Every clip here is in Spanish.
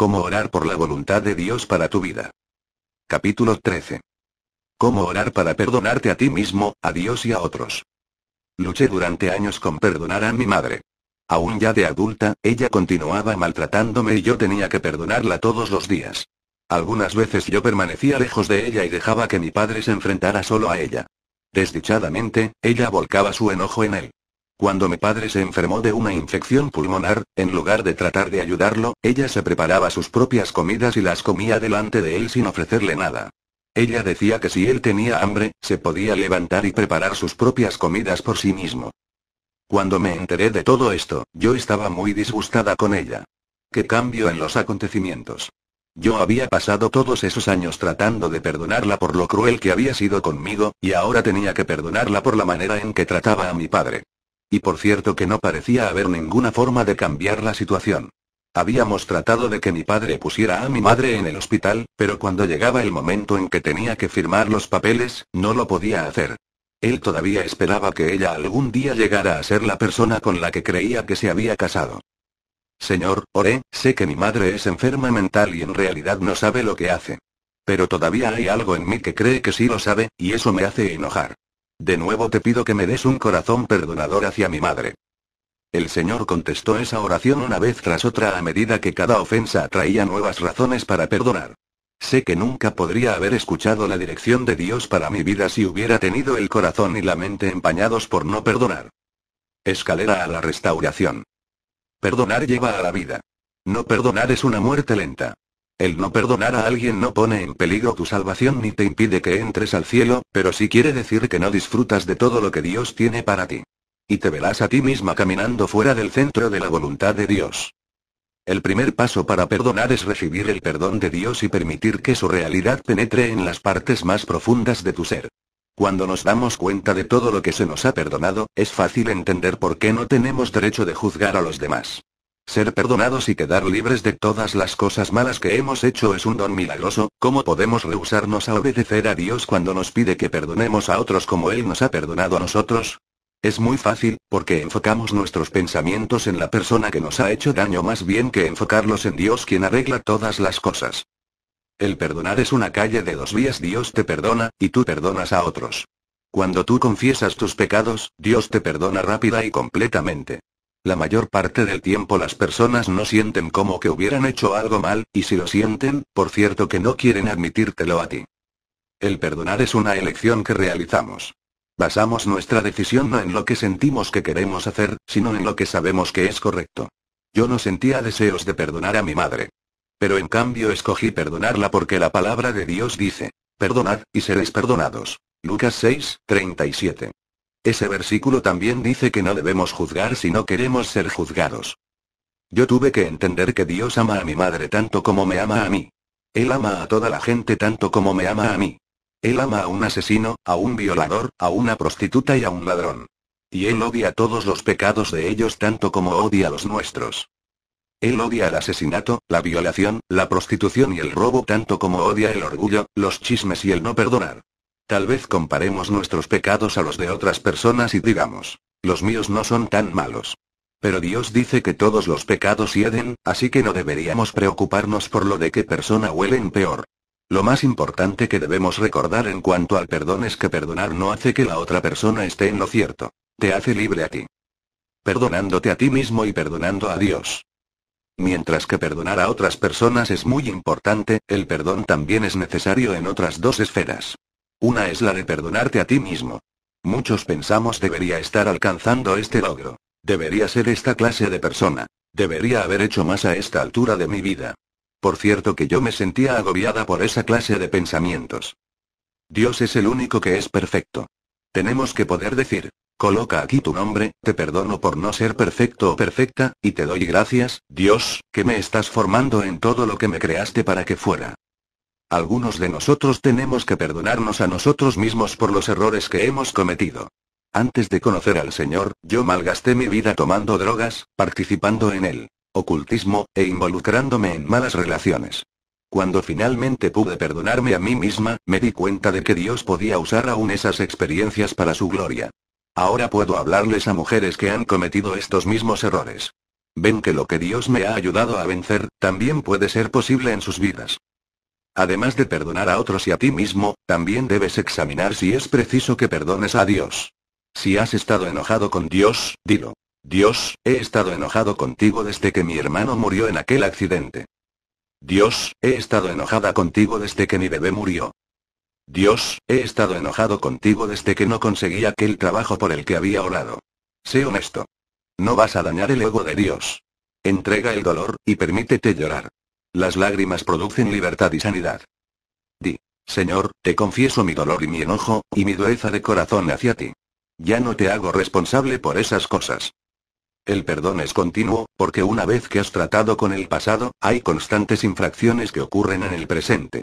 Cómo orar por la voluntad de Dios para tu vida. Capítulo 13. Cómo orar para perdonarte a ti mismo, a Dios y a otros. Luché durante años con perdonar a mi madre. Aún ya de adulta, ella continuaba maltratándome y yo tenía que perdonarla todos los días. Algunas veces yo permanecía lejos de ella y dejaba que mi padre se enfrentara solo a ella. Desdichadamente, ella volcaba su enojo en él. Cuando mi padre se enfermó de una infección pulmonar, en lugar de tratar de ayudarlo, ella se preparaba sus propias comidas y las comía delante de él sin ofrecerle nada. Ella decía que si él tenía hambre, se podía levantar y preparar sus propias comidas por sí mismo. Cuando me enteré de todo esto, yo estaba muy disgustada con ella. Qué cambio en los acontecimientos. Yo había pasado todos esos años tratando de perdonarla por lo cruel que había sido conmigo, y ahora tenía que perdonarla por la manera en que trataba a mi padre. Y por cierto que no parecía haber ninguna forma de cambiar la situación. Habíamos tratado de que mi padre pusiera a mi madre en el hospital, pero cuando llegaba el momento en que tenía que firmar los papeles, no lo podía hacer. Él todavía esperaba que ella algún día llegara a ser la persona con la que creía que se había casado. Señor, oré, sé que mi madre es enferma mental y en realidad no sabe lo que hace. Pero todavía hay algo en mí que cree que sí lo sabe, y eso me hace enojar. De nuevo te pido que me des un corazón perdonador hacia mi madre. El Señor contestó esa oración una vez tras otra a medida que cada ofensa traía nuevas razones para perdonar. Sé que nunca podría haber escuchado la dirección de Dios para mi vida si hubiera tenido el corazón y la mente empañados por no perdonar. Escalera a la restauración. Perdonar lleva a la vida. No perdonar es una muerte lenta. El no perdonar a alguien no pone en peligro tu salvación ni te impide que entres al cielo, pero sí quiere decir que no disfrutas de todo lo que Dios tiene para ti. Y te verás a ti misma caminando fuera del centro de la voluntad de Dios. El primer paso para perdonar es recibir el perdón de Dios y permitir que su realidad penetre en las partes más profundas de tu ser. Cuando nos damos cuenta de todo lo que se nos ha perdonado, es fácil entender por qué no tenemos derecho de juzgar a los demás. Ser perdonados y quedar libres de todas las cosas malas que hemos hecho es un don milagroso, ¿cómo podemos rehusarnos a obedecer a Dios cuando nos pide que perdonemos a otros como Él nos ha perdonado a nosotros? Es muy fácil, porque enfocamos nuestros pensamientos en la persona que nos ha hecho daño más bien que enfocarlos en Dios quien arregla todas las cosas. El perdonar es una calle de dos vías, Dios te perdona, y tú perdonas a otros. Cuando tú confiesas tus pecados, Dios te perdona rápida y completamente. La mayor parte del tiempo las personas no sienten como que hubieran hecho algo mal, y si lo sienten, por cierto que no quieren admitírtelo a ti. El perdonar es una elección que realizamos. Basamos nuestra decisión no en lo que sentimos que queremos hacer, sino en lo que sabemos que es correcto. Yo no sentía deseos de perdonar a mi madre. Pero en cambio escogí perdonarla porque la palabra de Dios dice, perdonad, y seréis perdonados. Lucas 6, 37. Ese versículo también dice que no debemos juzgar si no queremos ser juzgados. Yo tuve que entender que Dios ama a mi madre tanto como me ama a mí. Él ama a toda la gente tanto como me ama a mí. Él ama a un asesino, a un violador, a una prostituta y a un ladrón. Y Él odia todos los pecados de ellos tanto como odia los nuestros. Él odia el asesinato, la violación, la prostitución y el robo tanto como odia el orgullo, los chismes y el no perdonar. Tal vez comparemos nuestros pecados a los de otras personas y digamos, los míos no son tan malos. Pero Dios dice que todos los pecados hieden, así que no deberíamos preocuparnos por lo de qué persona huelen peor. Lo más importante que debemos recordar en cuanto al perdón es que perdonar no hace que la otra persona esté en lo cierto. Te hace libre a ti. Perdonándote a ti mismo y perdonando a Dios. Mientras que perdonar a otras personas es muy importante, el perdón también es necesario en otras dos esferas. Una es la de perdonarte a ti mismo. Muchos pensamos debería estar alcanzando este logro. Debería ser esta clase de persona. Debería haber hecho más a esta altura de mi vida. Por cierto que yo me sentía agobiada por esa clase de pensamientos. Dios es el único que es perfecto. Tenemos que poder decir, coloca aquí tu nombre, te perdono por no ser perfecto o perfecta, y te doy gracias, Dios, que me estás formando en todo lo que me creaste para que fuera. Algunos de nosotros tenemos que perdonarnos a nosotros mismos por los errores que hemos cometido. Antes de conocer al Señor, yo malgasté mi vida tomando drogas, participando en el ocultismo, e involucrándome en malas relaciones. Cuando finalmente pude perdonarme a mí misma, me di cuenta de que Dios podía usar aún esas experiencias para su gloria. Ahora puedo hablarles a mujeres que han cometido estos mismos errores. Ven que lo que Dios me ha ayudado a vencer, también puede ser posible en sus vidas. Además de perdonar a otros y a ti mismo, también debes examinar si es preciso que perdones a Dios. Si has estado enojado con Dios, dilo. Dios, he estado enojado contigo desde que mi hermano murió en aquel accidente. Dios, he estado enojada contigo desde que mi bebé murió. Dios, he estado enojado contigo desde que no conseguí aquel trabajo por el que había orado. Sé honesto. No vas a dañar el ego de Dios. Entrega el dolor, y permítete llorar. Las lágrimas producen libertad y sanidad. Di, Señor, te confieso mi dolor y mi enojo, y mi dureza de corazón hacia ti. Ya no te hago responsable por esas cosas. El perdón es continuo, porque una vez que has tratado con el pasado, hay constantes infracciones que ocurren en el presente.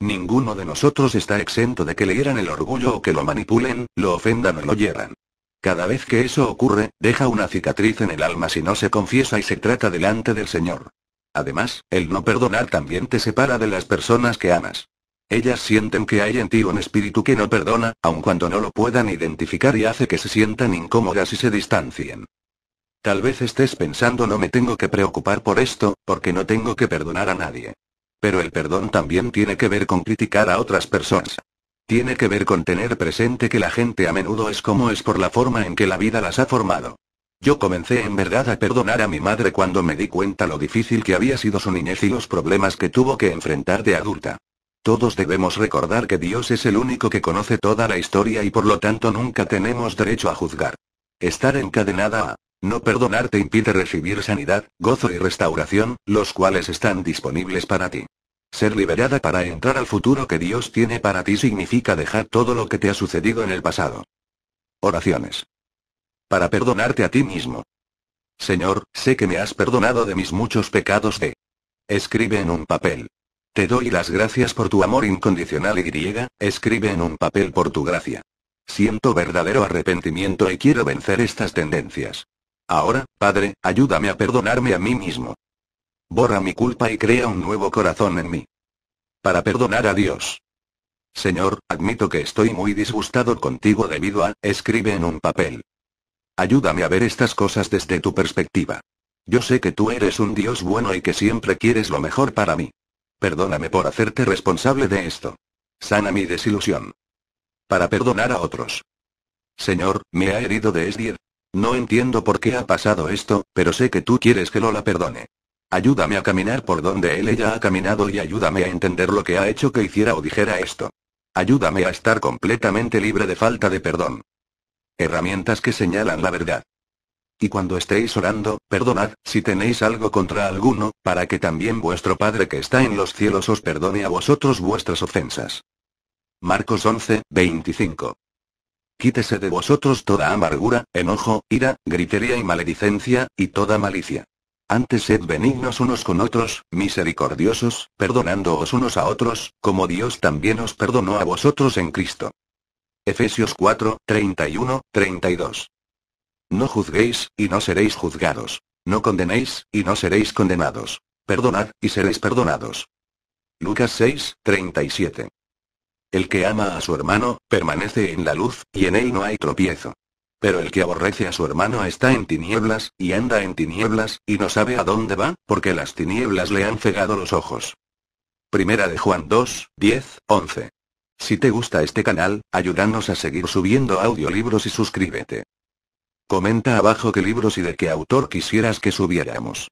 Ninguno de nosotros está exento de que le hieran el orgullo o que lo manipulen, lo ofendan o lo hieran. Cada vez que eso ocurre, deja una cicatriz en el alma si no se confiesa y se trata delante del Señor. Además, el no perdonar también te separa de las personas que amas. Ellas sienten que hay en ti un espíritu que no perdona, aun cuando no lo puedan identificar y hace que se sientan incómodas y se distancien. Tal vez estés pensando no me tengo que preocupar por esto, porque no tengo que perdonar a nadie. Pero el perdón también tiene que ver con criticar a otras personas. Tiene que ver con tener presente que la gente a menudo es como es por la forma en que la vida las ha formado. Yo comencé en verdad a perdonar a mi madre cuando me di cuenta lo difícil que había sido su niñez y los problemas que tuvo que enfrentar de adulta. Todos debemos recordar que Dios es el único que conoce toda la historia y por lo tanto nunca tenemos derecho a juzgar. Estar encadenada a no perdonar te impide recibir sanidad, gozo y restauración, los cuales están disponibles para ti. Ser liberada para entrar al futuro que Dios tiene para ti significa dejar todo lo que te ha sucedido en el pasado. Oraciones para perdonarte a ti mismo. Señor, sé que me has perdonado de mis muchos pecados de... Escribe en un papel. Te doy las gracias por tu amor incondicional y escribe en un papel por tu gracia. Siento verdadero arrepentimiento y quiero vencer estas tendencias. Ahora, Padre, ayúdame a perdonarme a mí mismo. Borra mi culpa y crea un nuevo corazón en mí. Para perdonar a Dios. Señor, admito que estoy muy disgustado contigo debido a, escribe en un papel. Ayúdame a ver estas cosas desde tu perspectiva. Yo sé que tú eres un Dios bueno y que siempre quieres lo mejor para mí. Perdóname por hacerte responsable de esto. Sana mi desilusión. Para perdonar a otros. Señor, me ha herido de Esdier. No entiendo por qué ha pasado esto, pero sé que tú quieres que lo la perdone. Ayúdame a caminar por donde él ella ha caminado y ayúdame a entender lo que ha hecho que hiciera o dijera esto. Ayúdame a estar completamente libre de falta de perdón. Herramientas que señalan la verdad. Y cuando estéis orando, perdonad, si tenéis algo contra alguno, para que también vuestro Padre que está en los cielos os perdone a vosotros vuestras ofensas. Marcos 11, 25. Quítese de vosotros toda amargura, enojo, ira, gritería y maledicencia, y toda malicia. Antes sed benignos unos con otros, misericordiosos, perdonándoos unos a otros, como Dios también os perdonó a vosotros en Cristo. Efesios 4, 31, 32. No juzguéis, y no seréis juzgados. No condenéis, y no seréis condenados. Perdonad, y seréis perdonados. Lucas 6, 37. El que ama a su hermano, permanece en la luz, y en él no hay tropiezo. Pero el que aborrece a su hermano está en tinieblas, y anda en tinieblas, y no sabe a dónde va, porque las tinieblas le han cegado los ojos. Primera de Juan 2, 10, 11. Si te gusta este canal, ayúdanos a seguir subiendo audiolibros y suscríbete. Comenta abajo qué libros y de qué autor quisieras que subiéramos.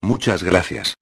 Muchas gracias.